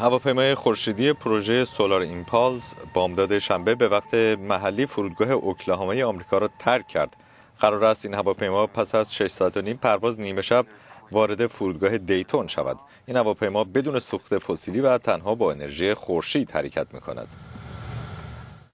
هواپیمای خورشیدی پروژه سولار ایمپالز بامداد شنبه به وقت محلی فرودگاه اوکلاهامای آمریکا را ترک کرد. قرار است این هواپیما پس از 6 ساعت و نیم پرواز نیمه شب وارد فرودگاه دیتون شود. این هواپیما بدون سوخت فسیلی و تنها با انرژی خورشید حرکت می کند.